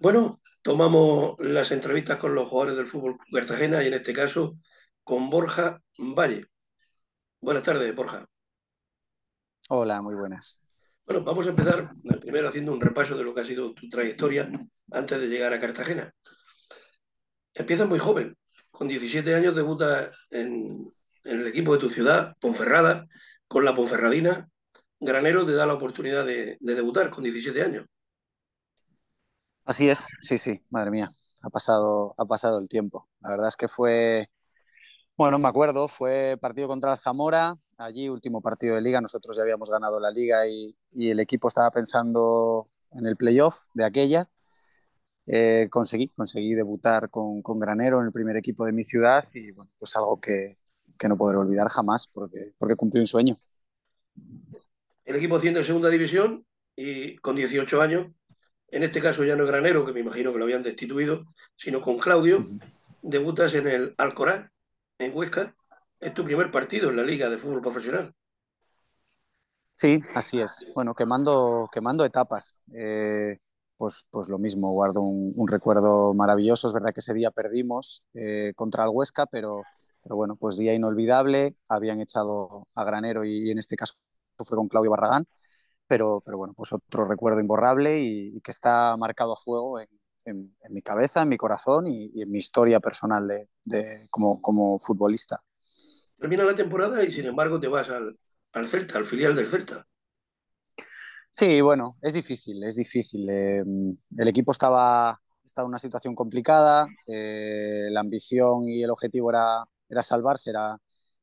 Bueno, tomamos las entrevistas con los jugadores del fútbol Cartagena y en este caso con Borja Valle. Buenas tardes, Borja. Hola, muy buenas. Bueno, vamos a empezar primero haciendo un repaso de lo que ha sido tu trayectoria antes de llegar a Cartagena. Empiezas muy joven, con 17 años debutas en, el equipo de tu ciudad, Ponferrada, con la Ponferradina. Granero te da la oportunidad de, de debutar con 17 años. Así es, sí, sí, madre mía, ha pasado, ha pasado el tiempo. La verdad es que fue, bueno, me acuerdo, fue partido contra Zamora, allí último partido de liga, nosotros ya habíamos ganado la liga y, el equipo estaba pensando en el playoff de aquella. Eh, conseguí, conseguí debutar con, Granero en el primer equipo de mi ciudad y bueno, pues algo que, no podré olvidar jamás porque, porque cumplí un sueño. El equipo siendo en segunda división y con 18 años en este caso ya no es Granero, que me imagino que lo habían destituido, sino con Claudio, debutas en el Alcorán, en Huesca, es tu primer partido en la Liga de Fútbol Profesional. Sí, así es. Bueno, quemando, quemando etapas. Eh, pues, pues lo mismo, guardo un, recuerdo maravilloso. Es verdad que ese día perdimos eh, contra el Huesca, pero, pero bueno, pues día inolvidable. Habían echado a Granero y en este caso fue con Claudio Barragán pero, bueno, pues otro recuerdo imborrable y, que está marcado a fuego en, mi cabeza, en mi corazón y, en mi historia personal de, como, como futbolista. Termina la temporada y sin embargo te vas al, al Celta, al filial del Celta. Sí, bueno, es difícil, es difícil. Eh, el equipo estaba, estaba, en una situación complicada, eh, la ambición y el objetivo era, era salvarse, era,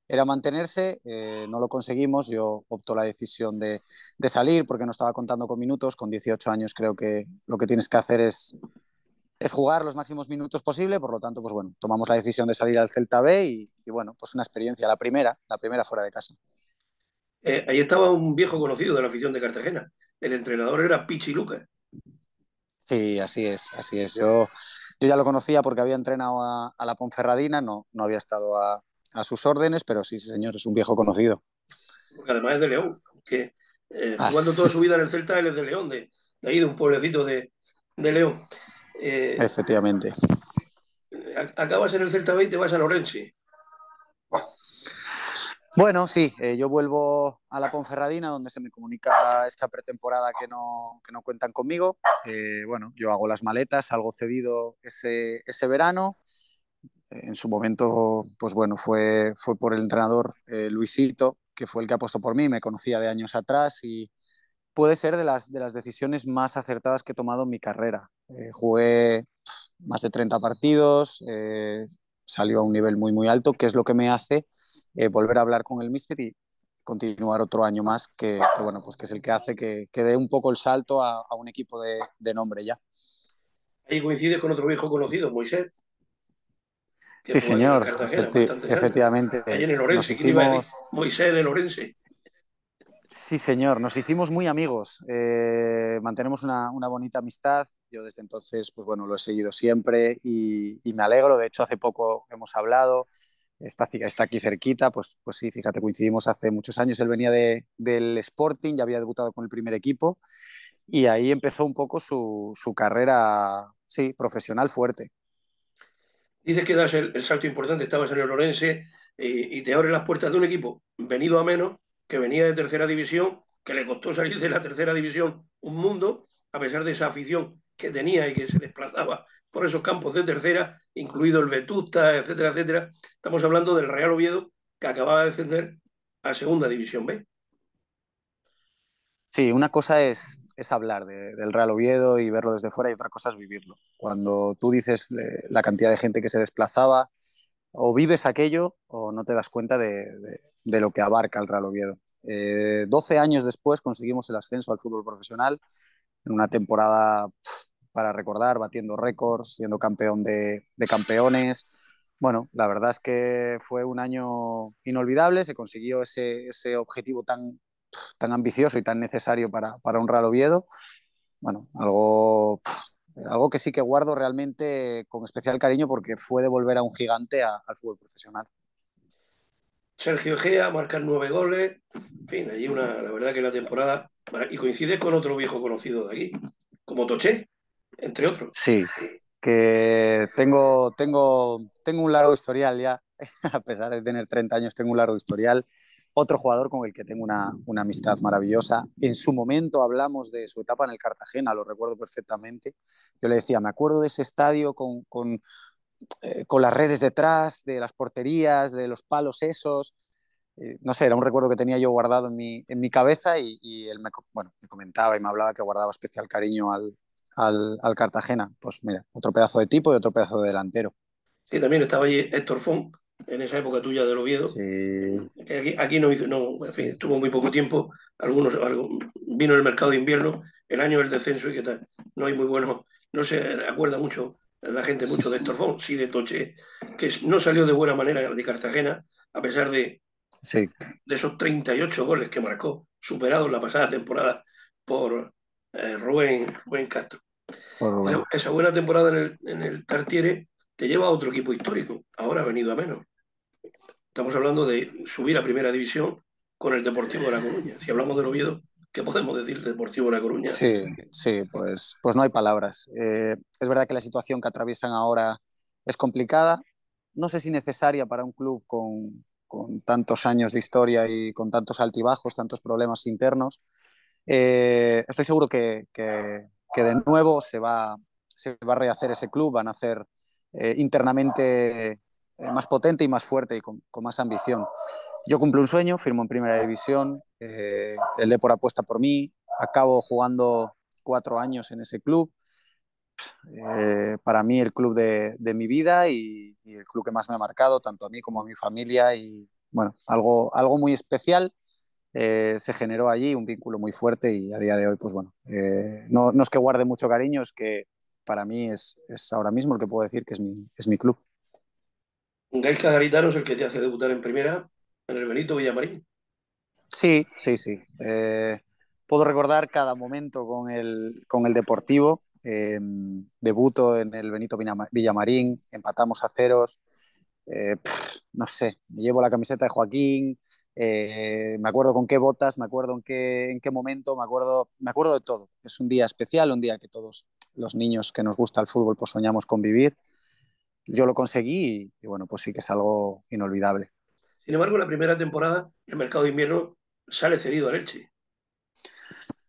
era mantenerse, eh, no lo conseguimos, yo opto la decisión de, salir porque no estaba contando con minutos, con 18 años creo que lo que tienes que hacer es, es jugar los máximos minutos posible, por lo tanto, pues bueno, tomamos la decisión de salir al Celta B y, bueno, pues una experiencia, la primera, la primera fuera de casa. Eh, ahí estaba un viejo conocido de la afición de Cartagena, el entrenador era Pichi Lucas. Sí, así es, así es. Yo, yo ya lo conocía porque había entrenado a, a la Ponferradina, no, no había estado a, a sus órdenes, pero sí, señor, es un viejo conocido. Porque además es de León, que eh, ah. jugando toda su vida en el Celta, él es de León, de, ahí, de un pueblecito de, de León. Eh, Efectivamente. Eh, acabas en el Celta 20 y te vas a Lorenzi. Bueno, sí, yo vuelvo a la Ponferradina, donde se me comunica esta pretemporada que no, no cuentan conmigo. bueno, yo hago las maletas, salgo cedido ese, ese verano en su momento, pues bueno, fue, fue por el entrenador eh, Luisito, que fue el que apostó por mí, me conocía de años atrás y puede ser de las, de las decisiones más acertadas que he tomado en mi carrera. Eh, jugué más de 30 partidos, eh, salió a un nivel muy, muy alto, que es lo que me hace volver a hablar con el mister y continuar otro año más, que, bueno, pues que es el que hace que, quede dé un poco el salto a, un equipo de, nombre ya. Ahí coincide con otro viejo conocido, Moisés. Sí, señor, efectivamente. nos hicimos... Moisés de Lorense. Sí, señor, nos hicimos muy amigos. Eh, mantenemos una, bonita amistad. Yo desde entonces, pues bueno, lo he seguido siempre y, me alegro. De hecho, hace poco hemos hablado. Está, está aquí cerquita, pues, pues sí, fíjate, coincidimos hace muchos años. Él venía del Sporting, ya había debutado con el primer equipo y ahí empezó un poco su, su carrera, sí, profesional fuerte dices que das el, salto importante, estabas en el Orense y, eh, y te abre las puertas de un equipo venido a menos, que venía de tercera división, que le costó salir de la tercera división un mundo, a pesar de esa afición que tenía y que se desplazaba por esos campos de tercera, incluido el Vetusta, etcétera, etcétera. Estamos hablando del Real Oviedo, que acababa de descender a Segunda División B. Sí, una cosa es es hablar del Real Oviedo y verlo desde fuera y otra cosa es vivirlo. Cuando tú dices eh, la cantidad de gente que se desplazaba, o vives aquello o no te das cuenta de, lo que abarca el Real Oviedo. Eh, 12 años después conseguimos el ascenso al fútbol profesional en una temporada para recordar, batiendo récords, siendo campeón de, campeones. Bueno, la verdad es que fue un año inolvidable, se consiguió ese, ese objetivo tan, tan ambicioso y tan necesario para, para honrar Oviedo. Bueno, algo, algo que sí que guardo realmente con especial cariño porque fue devolver a un gigante al fútbol profesional. Sergio Gea, marca nueve goles, en fin, allí la verdad que la temporada, y coincide con otro viejo conocido de aquí, como Toché, entre otros. Sí, que tengo, tengo, tengo un largo historial ya, a pesar de tener 30 años, tengo un largo historial otro jugador con el que tengo una, una, amistad maravillosa. En su momento hablamos de su etapa en el Cartagena, lo recuerdo perfectamente. Yo le decía, me acuerdo de ese estadio con, con, eh, con las redes detrás, de las porterías, de los palos esos. Eh, no sé, era un recuerdo que tenía yo guardado en mi, en mi cabeza y, él me, bueno, me comentaba y me hablaba que guardaba especial cariño al, al, Cartagena. Pues mira, otro pedazo de tipo y otro pedazo de delantero. Sí, también estaba ahí Héctor funk en esa época tuya del Oviedo. Aquí, no hizo, no, tuvo muy poco tiempo. Algunos, algo, vino el mercado de invierno, el año del descenso y qué tal. No hay muy buenos, no se acuerda mucho la gente mucho de Estorfón, sí de Toche, que no salió de buena manera de Cartagena, a pesar de, de esos 38 goles que marcó, superados la pasada temporada por eh, Rubén, Rubén Castro. Esa, buena temporada en el, en el Tartiere te lleva a otro equipo histórico. Ahora ha venido a menos. Estamos hablando de subir a primera división con el Deportivo de La Coruña. Si hablamos del Oviedo, ¿qué podemos decir del Deportivo de La Coruña? Sí, sí, pues, pues no hay palabras. Eh, es verdad que la situación que atraviesan ahora es complicada. No sé si necesaria para un club con, con tantos años de historia y con tantos altibajos, tantos problemas internos. Eh, estoy seguro que, que, que, de nuevo se va, se va a rehacer ese club, van a hacer eh, internamente eh, más potente y más fuerte y con, más ambición. Yo cumplo un sueño, firmo en primera división, eh, el por apuesta por mí, acabo jugando cuatro años en ese club. Eh, para mí el club de, mi vida y, el club que más me ha marcado, tanto a mí como a mi familia. Y bueno, algo, algo muy especial se generó allí, un vínculo muy fuerte y a día de hoy, pues bueno, no es que guarde mucho cariño, es que para mí es, ahora mismo lo que puedo decir que es mi, es mi club. Gaisca es el que te hace debutar en primera en el Benito Villamarín. Sí, sí, sí. Eh, puedo recordar cada momento con el, con el Deportivo. Em, debuto en el Benito Villamarín, empatamos a ceros. Eh, no sé, llevo la camiseta de Joaquín, eh, me acuerdo con qué botas, me acuerdo en qué, en qué momento, me acuerdo, me acuerdo de todo. Es un día especial, un día que todos los niños que nos gusta el fútbol pues soñamos con vivir. Yo lo conseguí y, bueno, pues sí que es algo inolvidable. Sin embargo, la primera temporada, el mercado de invierno sale cedido al Elche.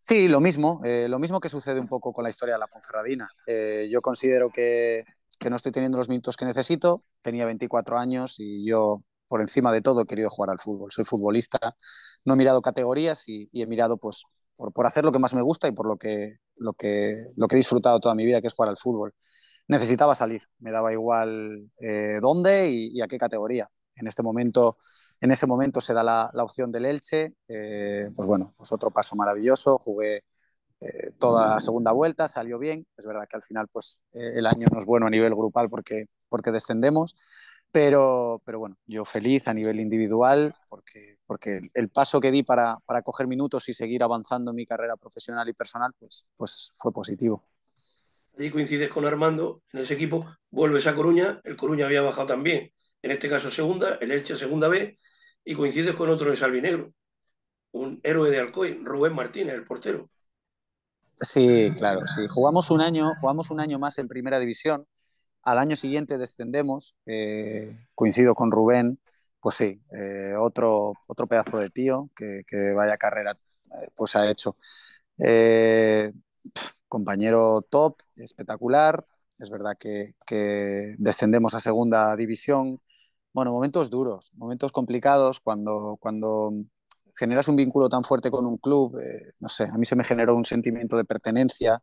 Sí, lo mismo, eh, lo mismo que sucede un poco con la historia de la Ponferradina. Eh, yo considero que, no estoy teniendo los minutos que necesito, tenía 24 años y yo por encima de todo he querido jugar al fútbol, soy futbolista, no he mirado categorías y, y he mirado pues por, hacer lo que más me gusta y por lo que, lo, que, lo que he disfrutado toda mi vida, que es jugar al fútbol. Necesitaba salir, me daba igual eh, dónde y, a qué categoría. En, este momento, en ese momento se da la, opción del Elche, eh, pues bueno, pues otro paso maravilloso, jugué eh, toda la segunda vuelta, salió bien, es verdad que al final pues el año no es bueno a nivel grupal porque, porque descendemos, pero, pero bueno, yo feliz a nivel individual porque, porque el paso que di para, coger minutos y seguir avanzando en mi carrera profesional y personal pues, pues fue positivo. Allí coincides con Armando en ese equipo, vuelves a Coruña, el Coruña había bajado también, en este caso segunda, el Elche segunda vez, y coincides con otro de Salvinegro, un héroe de Alcoy, Rubén Martínez, el portero. Sí, claro, sí. Jugamos un año, jugamos un año más en primera división al año siguiente descendemos, eh, coincido con Rubén, pues sí, eh, otro, otro pedazo de tío que, vaya carrera eh, pues ha hecho. compañero top, espectacular, es verdad que, descendemos a segunda división. Bueno, momentos duros, momentos complicados cuando, cuando generas un vínculo tan fuerte con un club, no sé, a mí se me generó un sentimiento de pertenencia.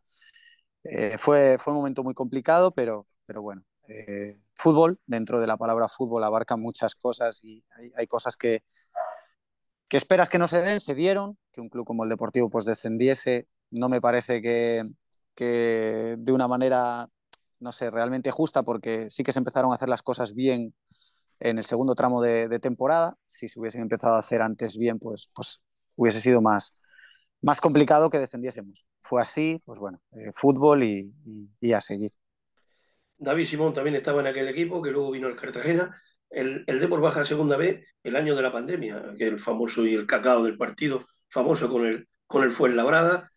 fue, fue un momento muy complicado, pero, pero bueno, eh, fútbol, dentro de la palabra fútbol abarca muchas cosas y hay, cosas que, que esperas que no se den, se dieron, que un club como el Deportivo pues descendiese, no me parece que, de una manera, no sé, realmente justa, porque sí que se empezaron a hacer las cosas bien en el segundo tramo de, temporada, si se hubiesen empezado a hacer antes bien, pues, pues hubiese sido más, más complicado que descendiésemos. Fue así, pues bueno, eh, fútbol y a seguir. David Simón también estaba en aquel equipo, que luego vino el Cartagena. El, el baja segunda vez el año de la pandemia, que el famoso y el cacao del partido, famoso con el, con el Fuenlabrada,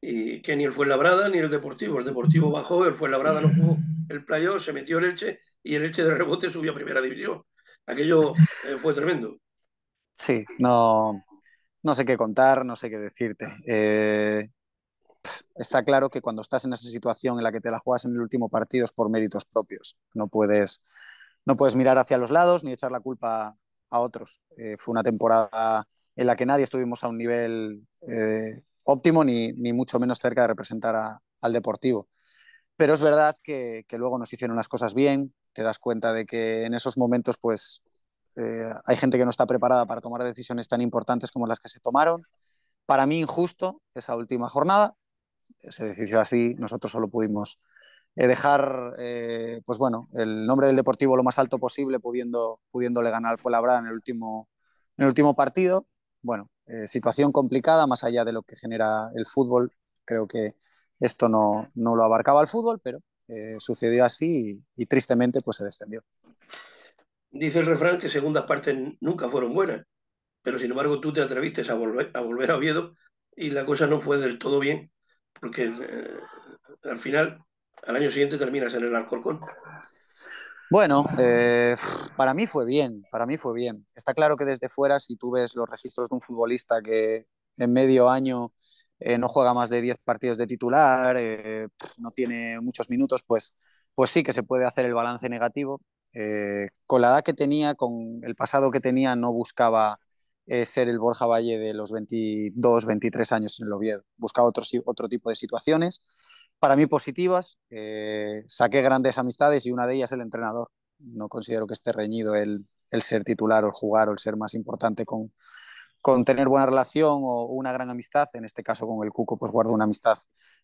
y que ni el Fuenlabrada ni el Deportivo. El Deportivo bajó, el Fuenlabrada no jugó el Playo se metió el Elche y el Elche de rebote subió a primera división. Aquello eh, fue tremendo. Sí, no, no sé qué contar, no sé qué decirte. Eh, está claro que cuando estás en esa situación en la que te la juegas en el último partido es por méritos propios. No puedes, no puedes mirar hacia los lados ni echar la culpa a otros. Eh, fue una temporada en la que nadie estuvimos a un nivel eh, óptimo ni, mucho menos cerca de representar al Deportivo. Pero es verdad que, luego nos hicieron las cosas bien, te das cuenta de que en esos momentos pues eh, hay gente que no está preparada para tomar decisiones tan importantes como las que se tomaron. Para mí injusto esa última jornada, se decidió así, nosotros solo pudimos eh, dejar eh, pues bueno, el nombre del Deportivo lo más alto posible, pudiendo, pudiéndole ganar al Fuenlabrada en el último, en el último partido. Bueno, eh, situación complicada, más allá de lo que genera el fútbol. Creo que esto no, no lo abarcaba el fútbol, pero sucedió así y, tristemente pues se descendió. Dice el refrán que segundas partes nunca fueron buenas, pero sin embargo tú te atreviste a, volver, a volver a Oviedo y la cosa no fue del todo bien porque eh, al final, al año siguiente terminas en el Alcorcón. Bueno, eh, para mí fue bien, para mí fue bien. Está claro que desde fuera, si tú ves los registros de un futbolista que en medio año eh, no juega más de 10 partidos de titular, no tiene muchos minutos, pues, pues sí que se puede hacer el balance negativo. con la edad que tenía, con el pasado que tenía, no buscaba eh, ser el Borja Valle de los 22, 23 años en el Oviedo. Buscaba otro, otro tipo de situaciones, para mí positivas, eh, saqué grandes amistades y una de ellas el entrenador. No considero que esté reñido el, ser titular o el jugar o el ser más importante con, tener buena relación o una gran amistad. En este caso con el Cuco, pues guardo una amistad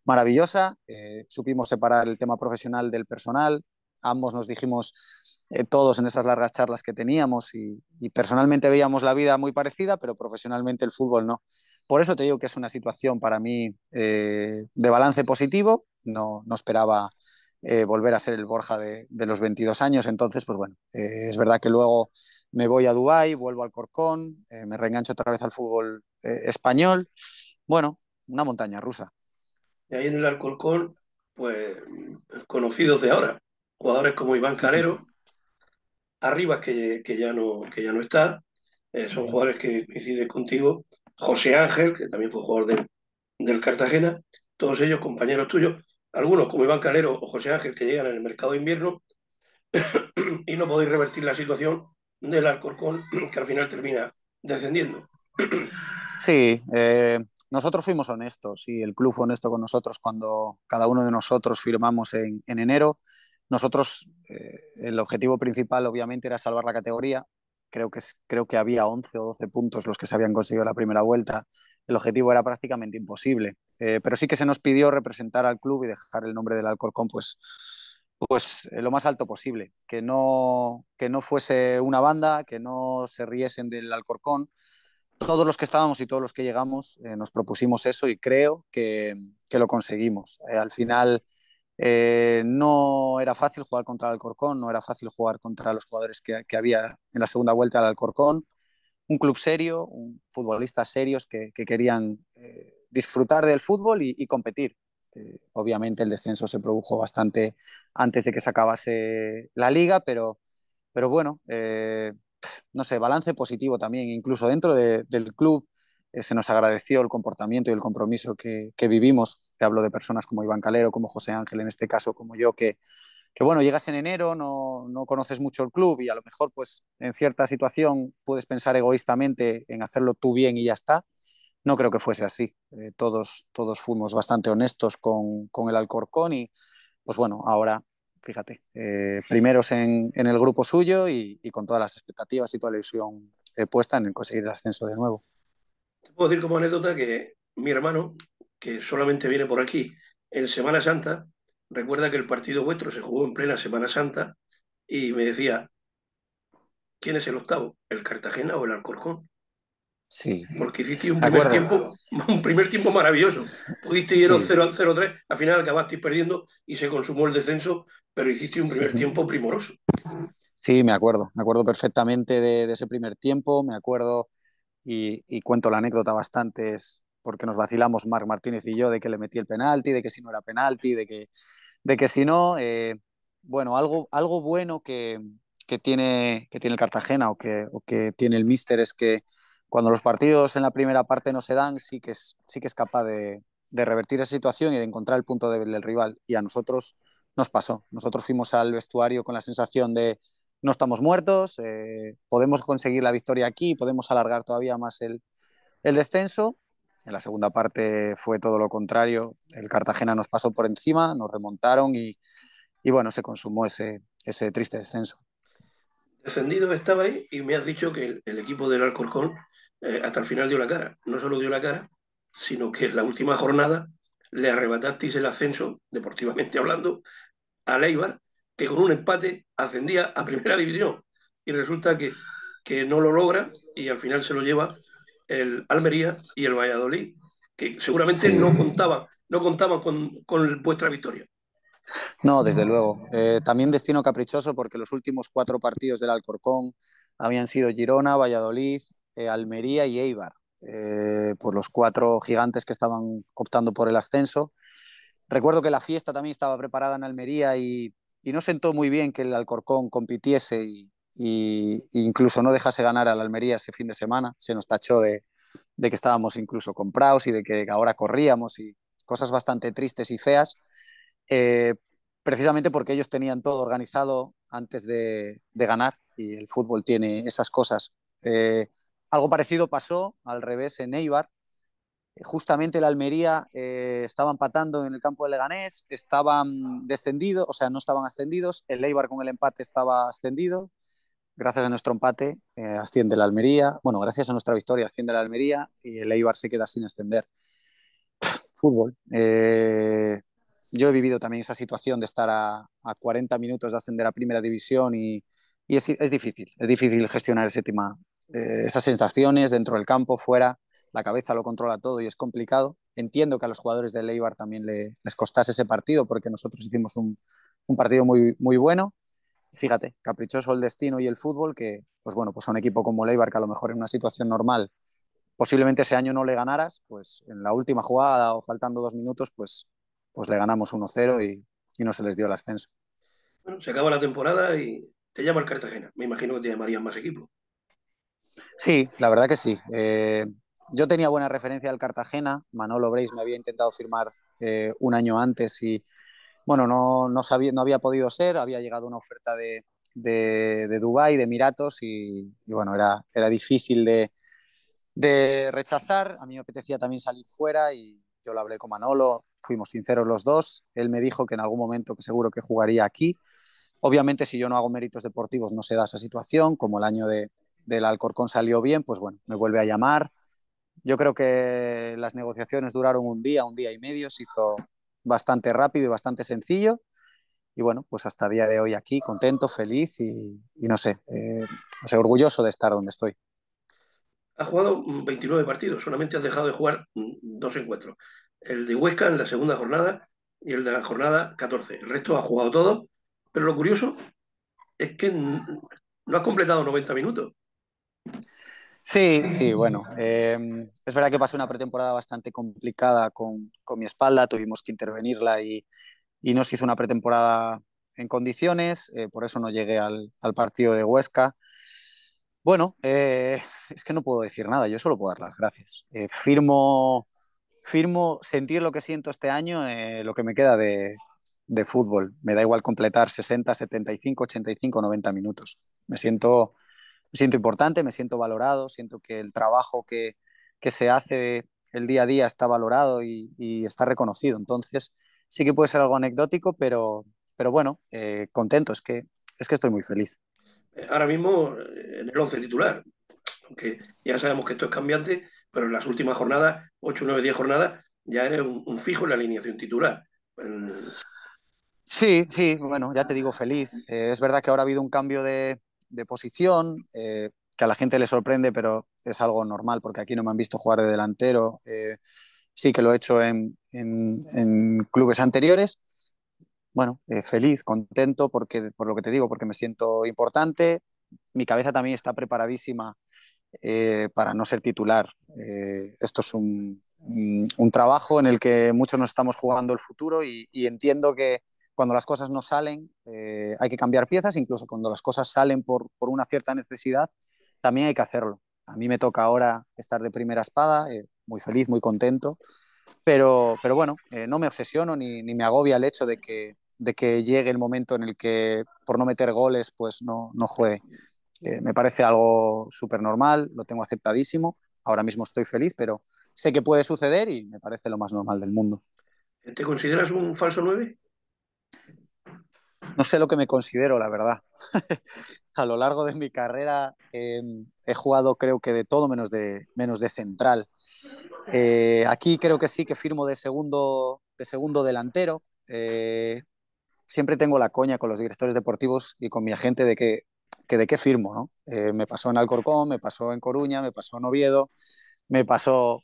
maravillosa. Eh, supimos separar el tema profesional del personal. Ambos nos dijimos eh, todos en esas largas charlas que teníamos y, personalmente veíamos la vida muy parecida, pero profesionalmente el fútbol no. Por eso te digo que es una situación para mí eh, de balance positivo, no, no esperaba eh, volver a ser el Borja de, los 22 años. Entonces, pues bueno, es verdad que luego me voy a Dubái, vuelvo al Corcón, me reengancho otra vez al fútbol español. Bueno, una montaña rusa. Y ahí en el Alcorcón, pues conocidos de ahora, jugadores como Iván Carero Arribas, que, ya, no, que ya no está, eh, son jugadores que coinciden contigo. José Ángel, que también fue jugador del, Cartagena, todos ellos compañeros tuyos, algunos como Iván Calero o José Ángel, que llegan en el mercado de invierno y no podéis revertir la situación del Alcorcón, que al final termina descendiendo. Sí, eh, nosotros fuimos honestos y el club fue honesto con nosotros cuando cada uno de nosotros firmamos en, en enero. Nosotros, eh, el objetivo principal obviamente era salvar la categoría. Creo que, creo que había 11 o 12 puntos los que se habían conseguido la primera vuelta. El objetivo era prácticamente imposible. Eh, pero sí que se nos pidió representar al club y dejar el nombre del Alcorcón pues, pues eh, lo más alto posible. Que no, que no fuese una banda, que no se riesen del Alcorcón. Todos los que estábamos y todos los que llegamos nos propusimos eso y creo que, que lo conseguimos. al final eh, no era fácil jugar contra el Alcorcón, no era fácil jugar contra los jugadores que, había en la segunda vuelta del Alcorcón. Un club serio, un, futbolistas serios que, querían eh, disfrutar del fútbol y, competir. Eh, obviamente el descenso se produjo bastante antes de que se acabase la liga, pero, pero bueno, no sé, balance positivo también, incluso dentro del club eh, se nos agradeció el comportamiento y el compromiso que, vivimos. Te hablo de personas como Iván Calero, como José Ángel, en este caso, como yo, que, que bueno, llegas en enero, no, conoces mucho el club y a lo mejor pues en cierta situación puedes pensar egoístamente en hacerlo tú bien y ya está. No creo que fuese así. Eh, todos, todos fuimos bastante honestos con, el Alcorcón y pues bueno, ahora, fíjate, eh, primeros en, el grupo suyo y, con todas las expectativas y toda la ilusión puesta en conseguir el ascenso de nuevo puedo decir como anécdota que mi hermano, que solamente viene por aquí en Semana Santa, recuerda que el partido vuestro se jugó en plena Semana Santa y me decía, ¿quién es el octavo? ¿El Cartagena o el Alcorcón? Sí. Porque hiciste un primer, tiempo, un primer tiempo maravilloso. Pudiste ir 0-3, 0 al final acabasteis perdiendo y se consumó el descenso, pero hiciste un primer tiempo primoroso. Sí, me acuerdo, me acuerdo perfectamente de, de ese primer tiempo, me acuerdo y, cuento la anécdota bastante, es porque nos vacilamos Marc Martínez y yo de que le metí el penalti, de que si no era penalti, de que, de que si no, eh, bueno, algo, algo bueno que, tiene, que tiene el Cartagena o que, que tiene el Míster es que cuando los partidos en la primera parte no se dan, sí que es, sí que es capaz de, de revertir esa situación y de encontrar el punto débil del rival. Y a nosotros nos pasó. Nosotros fuimos al vestuario con la sensación de no estamos muertos, eh, podemos conseguir la victoria aquí, podemos alargar todavía más el, descenso. En la segunda parte fue todo lo contrario, el Cartagena nos pasó por encima, nos remontaron y, bueno, se consumó ese, ese triste descenso. Descendido estaba ahí y me has dicho que el, equipo del Alcorcón eh, hasta el final dio la cara. No solo dio la cara, sino que en la última jornada le arrebatasteis el ascenso, deportivamente hablando, a Leibar que con un empate ascendía a primera división. Y resulta que, no lo logra y al final se lo lleva el Almería y el Valladolid, que seguramente no contaban no contaba con, vuestra victoria. No, desde luego. Eh, también destino caprichoso porque los últimos cuatro partidos del Alcorcón habían sido Girona, Valladolid, eh, Almería y Eibar, eh, por los cuatro gigantes que estaban optando por el ascenso. Recuerdo que la fiesta también estaba preparada en Almería y y no sentó muy bien que el Alcorcón compitiese y, incluso no dejase ganar al Almería ese fin de semana. Se nos tachó de, que estábamos incluso comprados y de que ahora corríamos y cosas bastante tristes y feas, eh, precisamente porque ellos tenían todo organizado antes de, ganar y el fútbol tiene esas cosas. Eh, algo parecido pasó al revés en Eibar, justamente la Almería eh, estaba empatando en el campo de Leganés, estaban descendidos, o sea, no estaban ascendidos, el Eibar con el empate estaba ascendido, gracias a nuestro empate eh, asciende la Almería, bueno, gracias a nuestra victoria asciende la Almería y el Eibar se queda sin ascender. Fútbol. Eh, yo he vivido también esa situación de estar a, 40 minutos de ascender a primera división y, es, es, difícil, es difícil gestionar ese tema, esas sensaciones dentro del campo, fuera la cabeza lo controla todo y es complicado. Entiendo que a los jugadores de Leibar también les costase ese partido porque nosotros hicimos un, partido muy, muy bueno. Fíjate, caprichoso el destino y el fútbol que, pues bueno, pues a un equipo como Leibar, que a lo mejor en una situación normal posiblemente ese año no le ganaras, pues en la última jugada o faltando dos minutos, pues, pues le ganamos 1-0 y, no se les dio el ascenso. Bueno, se acaba la temporada y te llama el Cartagena. Me imagino que te llamarían más equipo. Sí, la verdad que sí. Eh, yo tenía buena referencia del Cartagena, Manolo Breis me había intentado firmar eh, un año antes y bueno, no, no, sabía, no había podido ser, había llegado una oferta de, de, de Dubái, de Emiratos y, y, bueno, era, era difícil de, rechazar, a mí me apetecía también salir fuera y yo lo hablé con Manolo, fuimos sinceros los dos, él me dijo que en algún momento que seguro que jugaría aquí, obviamente si yo no hago méritos deportivos no se da esa situación, como el año del Alcorcón salió bien, pues bueno, me vuelve a llamar yo creo que las negociaciones duraron un día, un día y medio, se hizo bastante rápido y bastante sencillo. Y bueno, pues hasta día de hoy aquí, contento, feliz y, no sé, eh, orgulloso de estar donde estoy. Ha jugado 29 partidos, solamente has dejado de jugar dos encuentros. El de Huesca en la segunda jornada y el de la jornada 14. El resto ha jugado todo, pero lo curioso es que no ha completado 90 minutos. Sí, sí, bueno. Em, es verdad que pasé una pretemporada bastante complicada con, mi espalda, tuvimos que intervenirla y, y no hizo una pretemporada en condiciones, eh, por eso no llegué al, partido de Huesca. Bueno, eh, es que no puedo decir nada, yo solo puedo dar las gracias. Eh, firmo, firmo sentir lo que siento este año, lo que me queda de, de fútbol. Me da igual completar 60, 75, 85, 90 minutos. Me siento me siento importante, me siento valorado, siento que el trabajo que, se hace el día a día está valorado y, está reconocido. Entonces, sí que puede ser algo anecdótico, pero, pero bueno, eh, contento, es que, es que estoy muy feliz. Ahora mismo eh, en el once titular, aunque ya sabemos que esto es cambiante, pero en las últimas jornadas, 8, 9, 10 jornadas, ya eres un, fijo en la alineación titular. Sí, sí, bueno, ya te digo feliz. Eh, es verdad que ahora ha habido un cambio de, de posición, eh, que a la gente le sorprende, pero es algo normal porque aquí no me han visto jugar de delantero. Eh, sí que lo he hecho en, clubes anteriores. Bueno, eh, feliz, contento porque, por lo que te digo, porque me siento importante. Mi cabeza también está preparadísima para no ser titular. esto es un, trabajo en el que muchos nos estamos jugando el futuro y entiendo que, cuando las cosas no salen, eh, hay que cambiar piezas, incluso cuando las cosas salen por, por, una cierta necesidad, también hay que hacerlo. A mí me toca ahora estar de primera espada, eh, muy feliz, muy contento, pero, pero bueno, eh, no me obsesiono ni, ni, me agobia el hecho de que, de que llegue el momento en el que por no meter goles, pues no, no juegue. me parece algo súper normal, lo tengo aceptadísimo. Ahora mismo estoy feliz, pero sé que puede suceder y me parece lo más normal del mundo. ¿Te consideras un falso 9? no sé lo que me considero, la verdad. a lo largo de mi carrera em, he jugado creo que de todo menos de, menos de central. Eh, aquí creo que sí que firmo de segundo, de segundo delantero. Eh, siempre tengo la coña con los directores deportivos y con mi agente de que, de qué firmo. Eh, me pasó en Alcorcón, me pasó en Coruña, me pasó en Oviedo, me pasó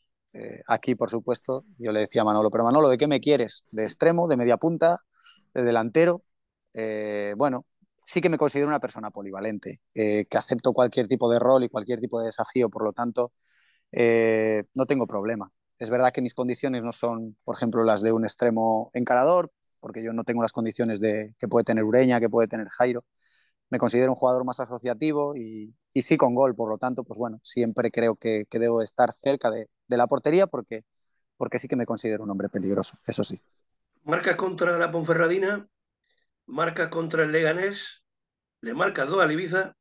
aquí, por supuesto, yo le decía a Manolo, pero Manolo, ¿de qué me quieres? ¿De extremo, de media punta, de delantero? Eh, bueno, sí que me considero una persona polivalente, eh, que acepto cualquier tipo de rol y cualquier tipo de desafío, por lo tanto, eh, no tengo problema. Es verdad que mis condiciones no son, por ejemplo, las de un extremo encarador, porque yo no tengo las condiciones de, que puede tener Ureña, que puede tener Jairo. Me considero un jugador más asociativo y, sí con gol, por lo tanto, pues bueno, siempre creo que, debo estar cerca de, la portería porque, porque sí que me considero un hombre peligroso, eso sí. Marca contra la Ponferradina, marca contra el Leganés, le marca dos a Ibiza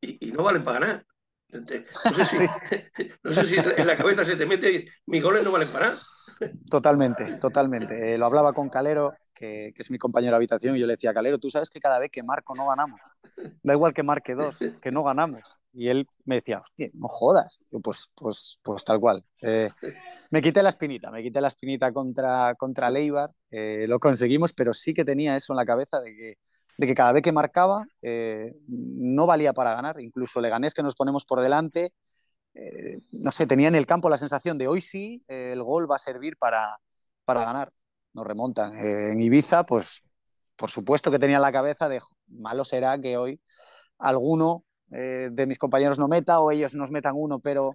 y, y no valen para ganar. No sé, si, en la cabeza se te mete, mis goles no valen para Totalmente, totalmente. Eh, lo hablaba con Calero, que, es mi compañero de habitación, y yo le decía, Calero, tú sabes que cada vez que marco no ganamos. Da igual que marque dos, que no ganamos. Y él me decía, hostia, no jodas. Yo, pues, pues, pues tal cual. Eh, me quité la espinita, me quité la espinita contra, contra Leibar. Eh, lo conseguimos, pero sí que tenía eso en la cabeza de que de que cada vez que marcaba eh, no valía para ganar. Incluso le Leganés, que nos ponemos por delante, eh, no sé, tenía en el campo la sensación de hoy sí, eh, el gol va a servir para, para ganar. Nos remontan. en Ibiza, pues por supuesto que tenía la cabeza de malo será que hoy alguno de mis compañeros no meta o ellos nos metan uno, pero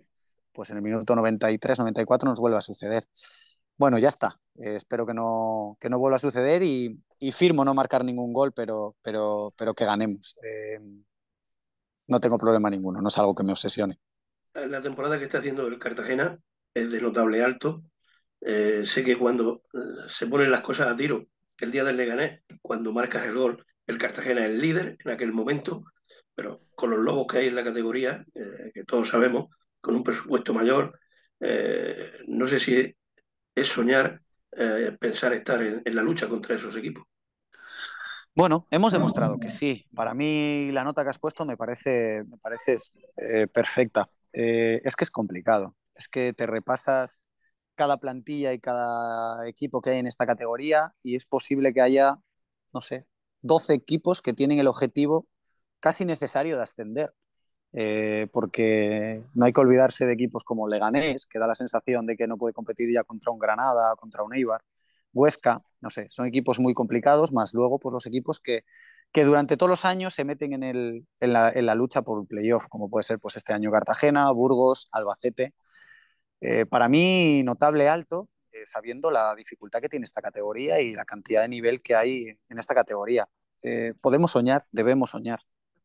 pues en el minuto 93, 94 nos vuelve a suceder. Bueno, ya está. espero que no, que no vuelva a suceder y, y firmo no marcar ningún gol, pero, pero, pero que ganemos. Eh, no tengo problema ninguno, no es algo que me obsesione. La temporada que está haciendo el Cartagena es de notable alto. Eh, sé que cuando eh, se ponen las cosas a tiro, el día del Leganés, cuando marcas el gol, el Cartagena es el líder en aquel momento, pero con los lobos que hay en la categoría, que todos sabemos, con un presupuesto mayor, no sé si es soñar eh, pensar estar en, la lucha contra esos equipos. Bueno, hemos demostrado que sí. Para mí la nota que has puesto me parece, me parece eh, perfecta. Eh, es que es complicado. Es que te repasas cada plantilla y cada equipo que hay en esta categoría y es posible que haya, no sé, 12 equipos que tienen el objetivo casi necesario de ascender. Eh, porque no hay que olvidarse de equipos como Leganés, que da la sensación de que no puede competir ya contra un Granada, contra un Eibar, Huesca, no sé, son equipos muy complicados, más luego por pues, los equipos que, que durante todos los años se meten en, el, en, la, en la, lucha por el playoff, como puede ser pues, este año Cartagena, Burgos, Albacete. Eh, para mí, notable alto, eh, sabiendo la dificultad que tiene esta categoría y la cantidad de nivel que hay en esta categoría. podemos soñar, debemos soñar.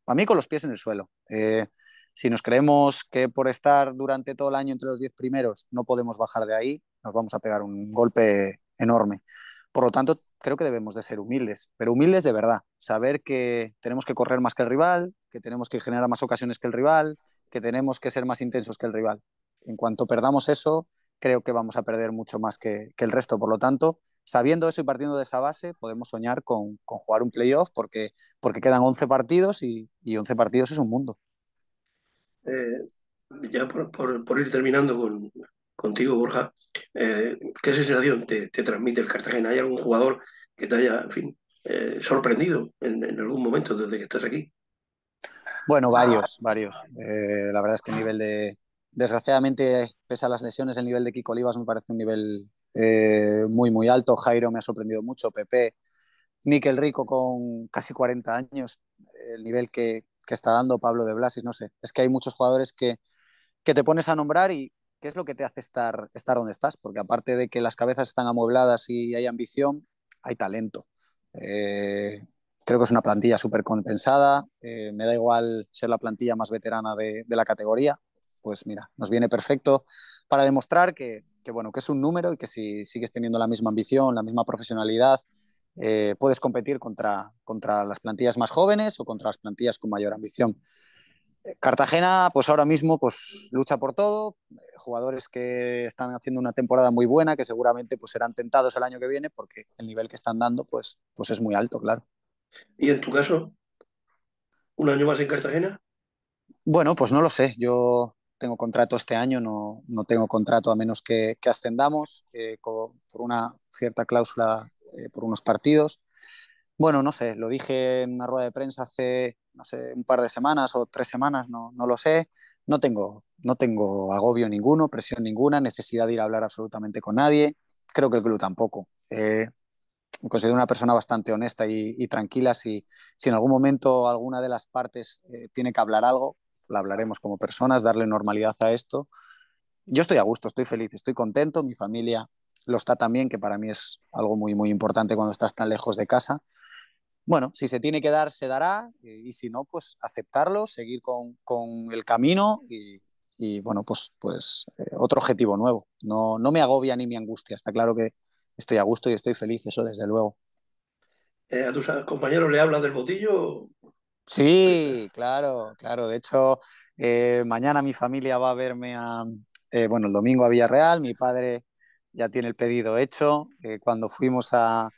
A mí con los pies en el suelo. Eh, si nos creemos que por estar durante todo el año entre los diez primeros no podemos bajar de ahí, nos vamos a pegar un golpe enorme. Por lo tanto, creo que debemos de ser humildes, pero humildes de verdad. Saber que tenemos que correr más que el rival, que tenemos que generar más ocasiones que el rival, que tenemos que ser más intensos que el rival. En cuanto perdamos eso, creo que vamos a perder mucho más que el resto. Por lo tanto, Sabiendo eso y partiendo de esa base, podemos soñar con, jugar un playoff porque, porque quedan 11 partidos y, 11 partidos es un mundo. Eh, ya por, ir terminando con, contigo, Borja, eh, ¿qué sensación te, transmite el Cartagena? ¿Hay algún jugador que te haya, eh, sorprendido en, algún momento desde que estás aquí? Bueno, ah. varios, varios. la verdad es que el nivel de. Desgraciadamente, pese a las lesiones, el nivel de Kiko Olivas me parece un nivel eh, muy, muy alto. Jairo me ha sorprendido mucho, Pepe, Miquel Rico con casi 40 años, el nivel que, está dando Pablo de Blasis, no sé. Es que hay muchos jugadores que, te pones a nombrar y qué es lo que te hace estar, estar donde estás, porque aparte de que las cabezas están amuebladas y hay ambición, hay talento. Eh, creo que es una plantilla súper compensada, eh, me da igual ser la plantilla más veterana de, de la categoría, pues mira, nos viene perfecto para demostrar que, que bueno, que es un número y que si sigues teniendo la misma ambición, la misma profesionalidad, eh, puedes competir contra, contra las plantillas más jóvenes o contra las plantillas con mayor ambición. Eh, Cartagena, pues ahora mismo, pues lucha por todo. Jugadores que están haciendo una temporada muy buena, que seguramente pues serán tentados el año que viene, porque el nivel que están dando, pues, pues es muy alto, claro. ¿Y en tu caso? ¿Un año más en Cartagena? Bueno, pues no lo sé. Yo tengo contrato este año, no, no tengo contrato a menos que, ascendamos eh, por una cierta cláusula eh, por unos partidos. Bueno, no sé, lo dije en una rueda de prensa hace no sé, un par de semanas o tres semanas, no, no lo sé. No tengo, no tengo agobio ninguno, presión ninguna, necesidad de ir a hablar absolutamente con nadie. Creo que el club tampoco. Eh, me considero una persona bastante honesta y, tranquila. Si, si, en algún momento alguna de las partes eh, tiene que hablar algo, hablaremos como personas, darle normalidad a esto. Yo estoy a gusto, estoy feliz, estoy contento, mi familia lo está también, que para mí es algo muy, muy importante cuando estás tan lejos de casa. Bueno, si se tiene que dar, se dará, y, si no, pues aceptarlo, seguir con, el camino y, bueno, pues, pues eh, otro objetivo nuevo. No, no me agobia ni mi angustia, está claro que estoy a gusto y estoy feliz, eso desde luego. Eh, ¿A tus compañeros le hablas del botillo? Sí, claro, claro. De hecho, eh, mañana mi familia va a verme a, eh, bueno, el domingo a Villarreal. Mi padre ya tiene el pedido hecho. Eh, cuando fuimos a,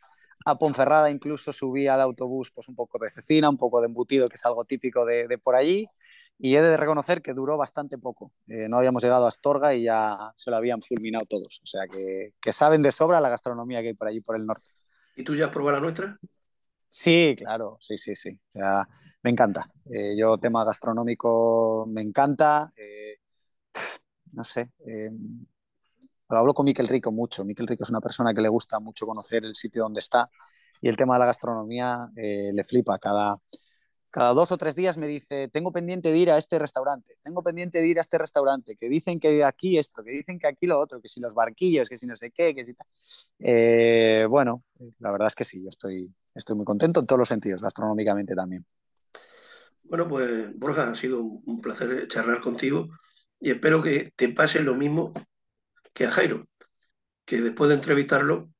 Ponferrada, incluso subí al autobús, pues un poco de cecina, un poco de embutido, que es algo típico de, por allí. Y he de reconocer que duró bastante poco. no habíamos llegado a Astorga y ya se lo habían fulminado todos. O sea que, que saben de sobra la gastronomía que hay por allí, por el norte. ¿Y tú ya has probado la nuestra? Sí, claro, sí, sí, sí. me encanta. Eh, yo tema gastronómico me encanta. Eh, no sé. Eh, hablo con Miquel Rico mucho. Miquel Rico es una persona que le gusta mucho conocer el sitio donde está y el tema de la gastronomía le flipa. Cada, cada dos o tres días me dice, tengo pendiente de ir a este restaurante, tengo pendiente de ir a este restaurante, que dicen que aquí esto, que dicen que aquí lo otro, que si los barquillos, que si no sé qué, que si tal. Eh, bueno, la verdad es que sí, yo estoy, estoy muy contento en todos los sentidos, gastronómicamente también. Bueno, pues Borja, ha sido un placer charlar contigo y espero que te pase lo mismo que a Jairo, que después de entrevistarlo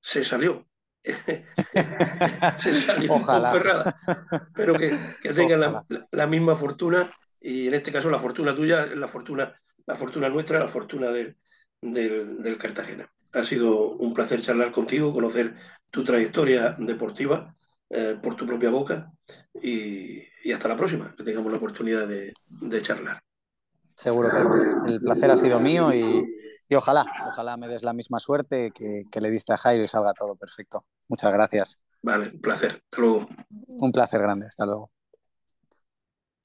se salió. se salió Ojalá. Espero Pero que, que tengan la, misma fortuna y en este caso la fortuna tuya, la fortuna, la fortuna nuestra, la fortuna del, del Cartagena. Ha sido un placer charlar contigo, conocer tu trayectoria deportiva eh, por tu propia boca y, hasta la próxima, que tengamos la oportunidad de, charlar. Seguro que El placer ha sido mío y, ojalá, ojalá me des la misma suerte que, que le diste a Jairo y salga todo perfecto. Muchas gracias. Vale, un placer. Hasta luego. Un placer grande. Hasta luego.